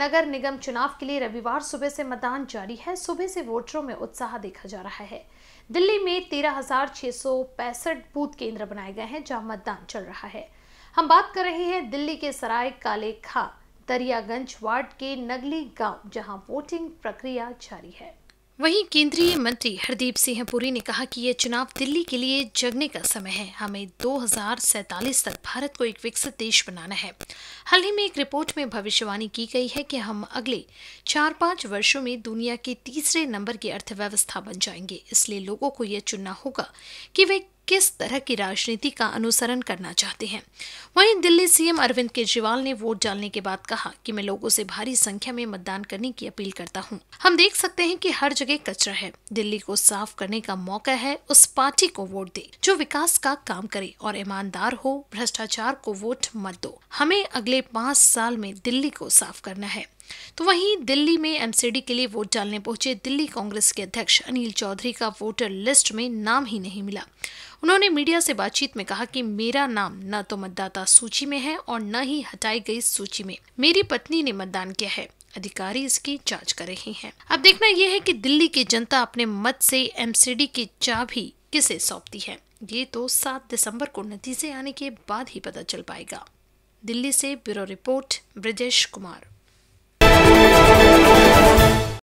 नगर निगम चुनाव के लिए रविवार सुबह से मतदान जारी है सुबह से वोटरों में उत्साह देखा जा रहा है दिल्ली में तेरह बूथ केंद्र बनाए गए हैं जहां मतदान चल रहा है हम बात कर रहे हैं दिल्ली के सराय काले खा दरियागंज वार्ड के नगली गांव जहां वोटिंग प्रक्रिया जारी है वहीं केंद्रीय मंत्री हरदीप सिंह पुरी ने कहा कि ये चुनाव दिल्ली के लिए जगने का समय है हमें दो तक भारत को एक विकसित देश बनाना है हाल ही में एक रिपोर्ट में भविष्यवाणी की गई है कि हम अगले चार पाँच वर्षों में दुनिया के तीसरे नंबर की अर्थव्यवस्था बन जाएंगे इसलिए लोगों को यह चुनना होगा कि वे किस तरह की राजनीति का अनुसरण करना चाहते हैं वहीं दिल्ली सीएम अरविंद केजरीवाल ने वोट डालने के बाद कहा कि मैं लोगों से भारी संख्या में मतदान करने की अपील करता हूं। हम देख सकते हैं कि हर जगह कचरा है दिल्ली को साफ करने का मौका है उस पार्टी को वोट दे जो विकास का काम करे और ईमानदार हो भ्रष्टाचार को वोट मत दो हमें अगले पाँच साल में दिल्ली को साफ करना है तो वहीं दिल्ली में एमसीडी के लिए वोट डालने पहुंचे दिल्ली कांग्रेस के अध्यक्ष अनिल चौधरी का वोटर लिस्ट में नाम ही नहीं मिला उन्होंने मीडिया से बातचीत में कहा कि मेरा नाम न तो मतदाता सूची में है और न ही हटाई गई सूची में मेरी पत्नी ने मतदान किया है अधिकारी इसकी जांच कर रहे हैं अब देखना यह है कि दिल्ली की जनता अपने मत से एमसीडी की चाबी किसे सौंपती है ये तो सात दिसंबर को नतीजे आने के बाद ही पता चल पाएगा दिल्ली से ब्यूरो रिपोर्ट ब्रजेश कुमार